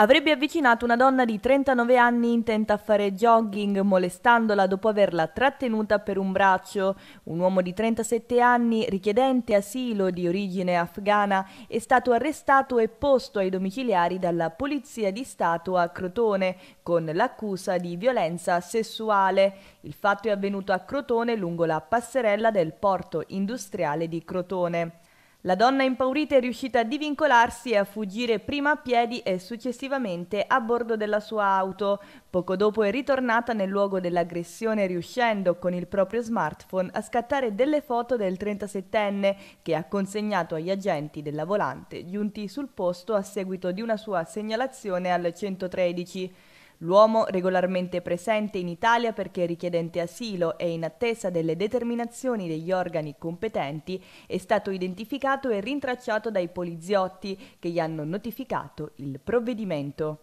avrebbe avvicinato una donna di 39 anni intenta a fare jogging molestandola dopo averla trattenuta per un braccio. Un uomo di 37 anni, richiedente asilo di origine afghana, è stato arrestato e posto ai domiciliari dalla Polizia di Stato a Crotone con l'accusa di violenza sessuale. Il fatto è avvenuto a Crotone lungo la passerella del porto industriale di Crotone. La donna impaurita è riuscita a divincolarsi e a fuggire prima a piedi e successivamente a bordo della sua auto. Poco dopo è ritornata nel luogo dell'aggressione riuscendo con il proprio smartphone a scattare delle foto del 37enne che ha consegnato agli agenti della volante giunti sul posto a seguito di una sua segnalazione al 113. L'uomo regolarmente presente in Italia perché richiedente asilo e in attesa delle determinazioni degli organi competenti è stato identificato e rintracciato dai poliziotti che gli hanno notificato il provvedimento.